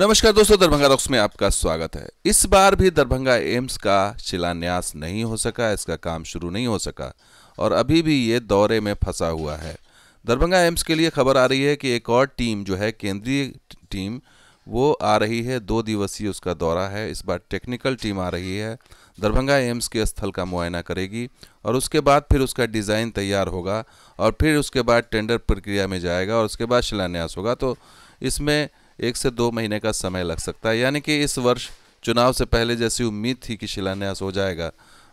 नमस्कार दोस्तों दरभंगा रॉक्स में आपका स्वागत है इस बार भी दरभंगा एम्स का शिलान्यास नहीं हो सका इसका काम शुरू नहीं हो सका और अभी भी ये दौरे में फंसा हुआ है दरभंगा एम्स के लिए खबर आ रही है कि एक और टीम जो है केंद्रीय टीम वो आ रही है दो दिवसीय उसका दौरा है इस बार टेक्निकल टीम आ रही है दरभंगा एम्स के स्थल का मुआयना करेगी और उसके बाद फिर उसका डिज़ाइन तैयार होगा और फिर उसके बाद टेंडर प्रक्रिया में जाएगा और उसके बाद शिलान्यास होगा तो इसमें एक से दो महीने का समय लग सकता है यानी कि इस वर्ष चुनाव से पहले जैसी उम्मीद थी कि शिलान्यास हो जाएगा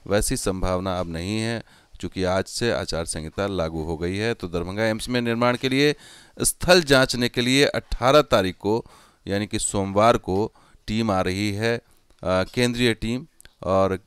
वैसी संभावना अब नहीं है चूँकि आज से आचार संहिता लागू हो गई है तो दरभंगा एम्स में निर्माण के लिए स्थल जांचने के लिए 18 तारीख को यानी कि सोमवार को टीम आ रही है केंद्रीय टीम और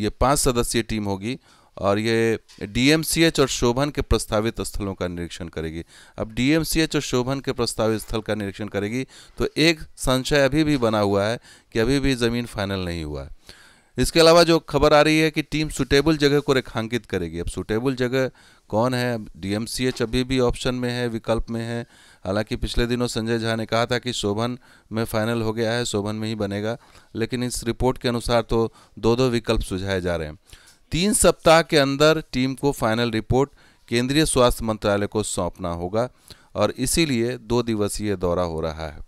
ये पांच सदस्यीय टीम होगी और ये डीएमसीएच और शोभन के प्रस्तावित स्थलों का निरीक्षण करेगी अब डीएमसीएच और शोभन के प्रस्तावित स्थल का निरीक्षण करेगी तो एक संशय अभी भी बना हुआ है कि अभी भी ज़मीन फाइनल नहीं हुआ है इसके अलावा जो खबर आ रही है कि टीम सुटेबल जगह को रेखांकित करेगी अब सुटेबल जगह कौन है अब डीएमसीएच अभी भी ऑप्शन में है विकल्प में है हालांकि पिछले दिनों संजय झा ने कहा था कि शोभन में फाइनल हो गया है शोभन में ही बनेगा लेकिन इस रिपोर्ट के अनुसार तो दो दो विकल्प सुझाए जा रहे हैं तीन सप्ताह के अंदर टीम को फाइनल रिपोर्ट केंद्रीय स्वास्थ्य मंत्रालय को सौंपना होगा और इसीलिए दो दिवसीय दौरा हो रहा है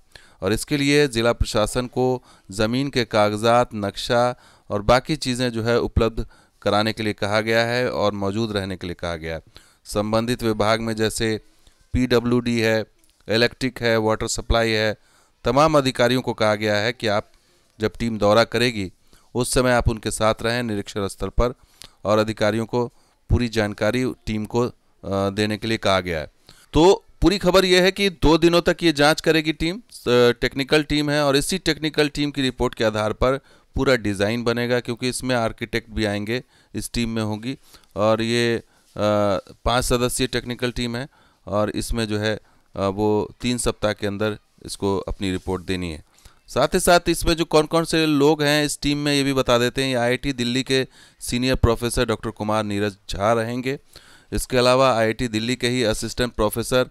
और इसके लिए ज़िला प्रशासन को ज़मीन के कागजात नक्शा और बाकी चीज़ें जो है उपलब्ध कराने के लिए कहा गया है और मौजूद रहने के लिए कहा गया है संबंधित विभाग में जैसे पीडब्ल्यूडी है इलेक्ट्रिक है वाटर सप्लाई है तमाम अधिकारियों को कहा गया है कि आप जब टीम दौरा करेगी उस समय आप उनके साथ रहें निरीक्षण स्तर पर और अधिकारियों को पूरी जानकारी टीम को देने के लिए कहा गया है तो पूरी खबर यह है कि दो दिनों तक ये जांच करेगी टीम टेक्निकल टीम है और इसी टेक्निकल टीम की रिपोर्ट के आधार पर पूरा डिज़ाइन बनेगा क्योंकि इसमें आर्किटेक्ट भी आएंगे इस टीम में होगी और ये पांच सदस्यीय टेक्निकल टीम है और इसमें जो है वो तीन सप्ताह के अंदर इसको अपनी रिपोर्ट देनी है साथ ही साथ इसमें जो कौन कौन से लोग हैं इस टीम में ये भी बता देते हैं ये आईआईटी दिल्ली के senior professor doctor Kumar Neeraj Jha रहेंगे इसके अलावा आईआईटी दिल्ली के ही assistant professor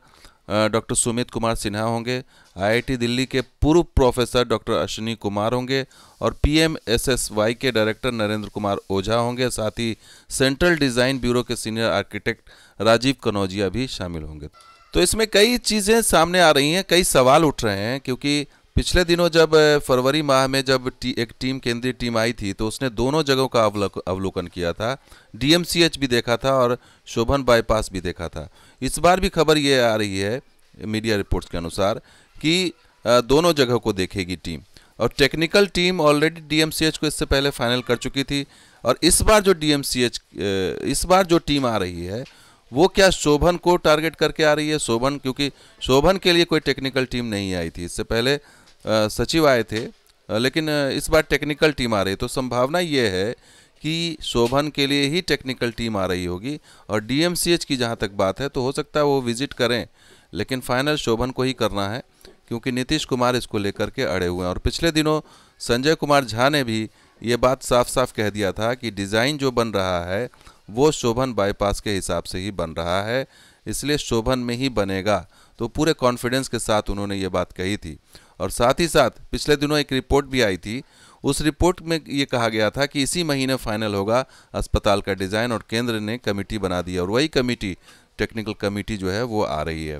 doctor Sumit Kumar Sinha होंगे आईआईटी दिल्ली के पूर्व प्रोफेसर डॉक्टर अश्विनी कुमार होंगे और पीएमएसएसवाई के डायरेक्टर नरेंद्र कुमार ओझा होंगे साथ ही सेंट्रल डिज़ाइन ब्यूरो के सीनियर आर्किटेक्ट राजीव कनौजिया भी शामिल होंगे तो इसमें कई चीज़ें सामने आ रही हैं कई सवाल उठ रहे हैं क्योंकि पिछले दिनों जब फरवरी माह में जब टी, एक टीम केंद्रीय टीम आई थी तो उसने दोनों जगहों का अवलोकन किया था डीएमसीएच भी देखा था और शोभन बाईपास भी देखा था इस बार भी खबर ये आ रही है मीडिया रिपोर्ट्स के अनुसार कि दोनों जगहों को देखेगी टीम और टेक्निकल टीम ऑलरेडी डीएमसीएच को इससे पहले फाइनल कर चुकी थी और इस बार जो डीएमसीएच इस बार जो टीम आ रही है वो क्या शोभन को टारगेट करके आ रही है शोभन क्योंकि शोभन के लिए कोई टेक्निकल टीम नहीं आई थी इससे पहले सचिव आए थे लेकिन इस बार टेक्निकल टीम आ रही तो संभावना ये है कि शोभन के लिए ही टेक्निकल टीम आ रही होगी और डीएमसीएच की जहाँ तक बात है तो हो सकता है वो विजिट करें लेकिन फाइनल शोभन को ही करना है क्योंकि नीतीश कुमार इसको लेकर के अड़े हुए हैं और पिछले दिनों संजय कुमार झा ने भी ये बात साफ साफ कह दिया था कि डिज़ाइन जो बन रहा है वो शोभन बाईपास के हिसाब से ही बन रहा है इसलिए शोभन में ही बनेगा तो पूरे कॉन्फिडेंस के साथ उन्होंने ये बात कही थी और साथ ही साथ पिछले दिनों एक रिपोर्ट भी आई थी उस रिपोर्ट में ये कहा गया था कि इसी महीने फाइनल होगा अस्पताल का डिज़ाइन और केंद्र ने कमेटी बना दी और वही कमेटी टेक्निकल कमेटी जो है वो आ रही है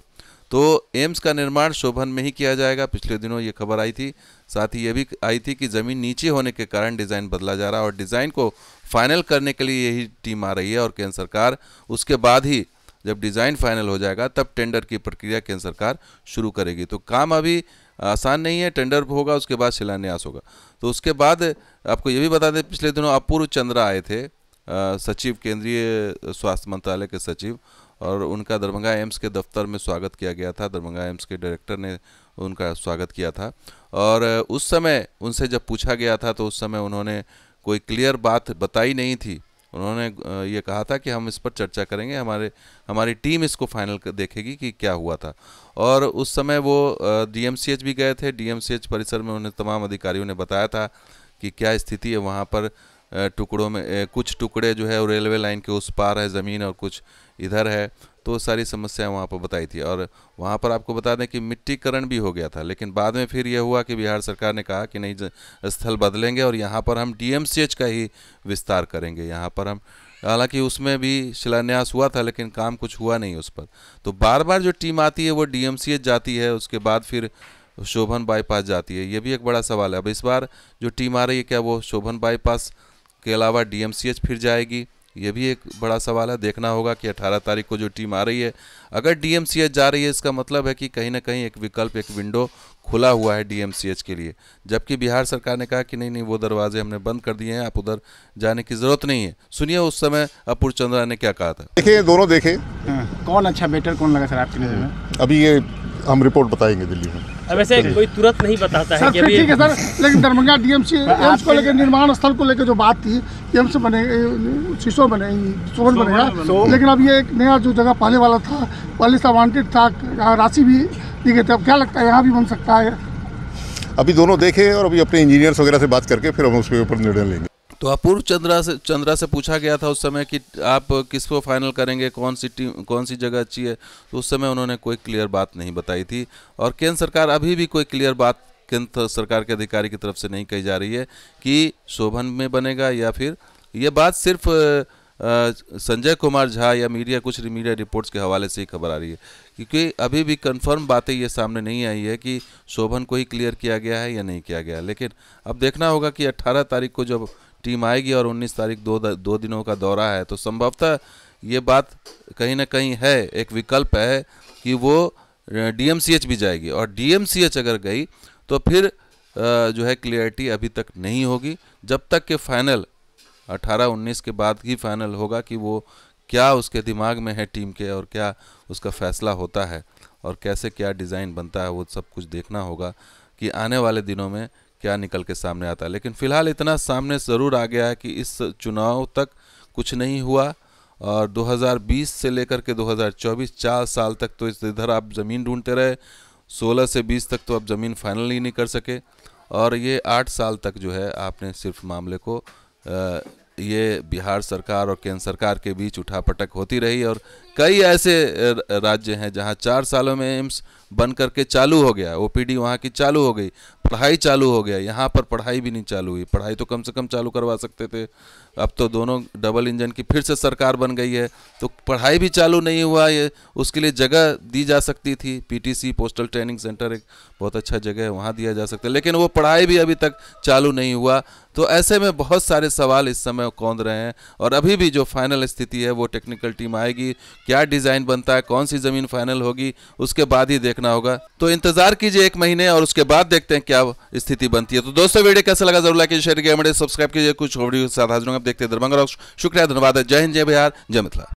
तो एम्स का निर्माण शोभन में ही किया जाएगा पिछले दिनों ये खबर आई थी साथ ही ये भी आई थी कि ज़मीन नीचे होने के कारण डिज़ाइन बदला जा रहा है और डिज़ाइन को फाइनल करने के लिए यही टीम आ रही है और केंद्र सरकार उसके बाद ही जब डिज़ाइन फाइनल हो जाएगा तब टेंडर की प्रक्रिया केंद्र सरकार शुरू करेगी तो काम अभी आसान नहीं है टेंडर होगा उसके बाद शिलान्यास होगा तो उसके बाद आपको ये भी बता दें पिछले दिनों अपूर्व चंद्रा आए थे सचिव केंद्रीय स्वास्थ्य मंत्रालय के सचिव और उनका दरभंगा एम्स के दफ्तर में स्वागत किया गया था दरभंगा एम्स के डायरेक्टर ने उनका स्वागत किया था और उस समय उनसे जब पूछा गया था तो उस समय उन्होंने कोई क्लियर बात बताई नहीं थी उन्होंने ये कहा था कि हम इस पर चर्चा करेंगे हमारे हमारी टीम इसको फाइनल देखेगी कि क्या हुआ था और उस समय वो डीएमसीएच भी गए थे डीएमसीएच परिसर में उन्हें तमाम अधिकारियों ने बताया था कि क्या स्थिति है वहाँ पर टुकड़ों में कुछ टुकड़े जो है रेलवे लाइन के उस पार है ज़मीन और कुछ इधर है तो सारी समस्याएं वहाँ पर बताई थी और वहाँ पर आपको बता दें कि मिट्टीकरण भी हो गया था लेकिन बाद में फिर यह हुआ कि बिहार सरकार ने कहा कि नहीं स्थल बदलेंगे और यहाँ पर हम डी का ही विस्तार करेंगे यहाँ पर हम हालांकि उसमें भी शिलान्यास हुआ था लेकिन काम कुछ हुआ नहीं उस पर तो बार बार जो टीम आती है वो डी जाती है उसके बाद फिर शोभन बाईपास जाती है ये भी एक बड़ा सवाल है अब इस बार जो टीम आ रही है क्या वो शोभन बाईपास के अलावा डी फिर जाएगी ये भी एक बड़ा सवाल है देखना होगा कि 18 तारीख को जो टीम आ रही है अगर डीएमसीएच जा रही है इसका मतलब है कि कहीं ना कहीं एक विकल्प एक विंडो खुला हुआ है डीएमसीएच के लिए जबकि बिहार सरकार ने कहा कि नहीं नहीं वो दरवाजे हमने बंद कर दिए हैं आप उधर जाने की जरूरत नहीं है सुनिए उस समय अपूर चंद्रा ने क्या कहा था देखिए दोनों देखे हाँ, कौन अच्छा बेटर कौन लगा सर आपके नजर में अभी ये हम रिपोर्ट बताएंगे दिल्ली में वैसे कोई तुरंत नहीं बताता है कि ठीक है सर लेकिन दरभंगा डीएमसी एम्स को लेकर निर्माण स्थल को लेकर जो बात थी एम्स बने शीशो बने सोन बनेगा लेकिन अब ये एक नया जो जगह पहले वाला था पहले से वांटेड था राशि भी दी गई थी अब क्या लगता है यहाँ भी बन सकता है अभी दोनों देखें और अभी अपने इंजीनियर्स वगैरह से बात करके फिर हम उसके ऊपर निर्णय लेंगे तो अपूर्व चंद्रा से चंद्रा से पूछा गया था उस समय कि आप किसको फाइनल करेंगे कौन सी टीम कौन सी जगह अच्छी है तो उस समय उन्होंने कोई क्लियर बात नहीं बताई थी और केंद्र सरकार अभी भी कोई क्लियर बात केंद्र सरकार के अधिकारी की तरफ से नहीं कही जा रही है कि शोभन में बनेगा या फिर ये बात सिर्फ़ संजय कुमार झा या मीडिया कुछ मीडिया रिपोर्ट्स के हवाले से ही खबर आ रही है क्योंकि अभी भी कंफर्म बातें ये सामने नहीं आई है कि शोभन को ही क्लियर किया गया है या नहीं किया गया लेकिन अब देखना होगा कि 18 तारीख को जब टीम आएगी और 19 तारीख दो दो दिनों का दौरा है तो संभवतः ये बात कहीं ना कहीं है एक विकल्प है कि वो डी भी जाएगी और डी अगर गई तो फिर जो है क्लियरिटी अभी तक नहीं होगी जब तक के फाइनल अठारह उन्नीस के बाद ही फाइनल होगा कि वो क्या उसके दिमाग में है टीम के और क्या उसका फ़ैसला होता है और कैसे क्या डिज़ाइन बनता है वो सब कुछ देखना होगा कि आने वाले दिनों में क्या निकल के सामने आता है लेकिन फ़िलहाल इतना सामने ज़रूर आ गया है कि इस चुनाव तक कुछ नहीं हुआ और 2020 से लेकर के 2024 चार साल तक तो इधर आप ज़मीन ढूंढते रहे 16 से 20 तक तो आप ज़मीन फाइनल ही नहीं कर सके और ये आठ साल तक जो है आपने सिर्फ मामले को ये बिहार सरकार और केंद्र सरकार के बीच उठापटक होती रही और कई ऐसे राज्य हैं जहां चार सालों में एम्स बन करके चालू हो गया ओपीडी वहां की चालू हो गई पढ़ाई चालू हो गया यहाँ पर पढ़ाई भी नहीं चालू हुई पढ़ाई तो कम से कम चालू करवा सकते थे अब तो दोनों डबल इंजन की फिर से सरकार बन गई है तो पढ़ाई भी चालू नहीं हुआ ये उसके लिए जगह दी जा सकती थी पीटीसी पोस्टल ट्रेनिंग सेंटर एक बहुत अच्छा जगह है वहाँ दिया जा सकता है लेकिन वो पढ़ाई भी अभी तक चालू नहीं हुआ तो ऐसे में बहुत सारे सवाल इस समय कौंद रहे हैं और अभी भी जो फाइनल स्थिति है वो टेक्निकल टीम आएगी क्या डिज़ाइन बनता है कौन सी ज़मीन फाइनल होगी उसके बाद ही देखना होगा तो इंतज़ार कीजिए एक महीने और उसके बाद देखते हैं क्या स्थिति बनती है तो दोस्तों वीडियो कैसा लगा जरूर लाइक शेयर किया सब्सक्राइब कीजिए कुछ वीडियो के साथ हाजिर होंगे देखते हैं दरभंगा शुक्रिया धन्यवाद जय हिंद जय बिहार जय मिथिला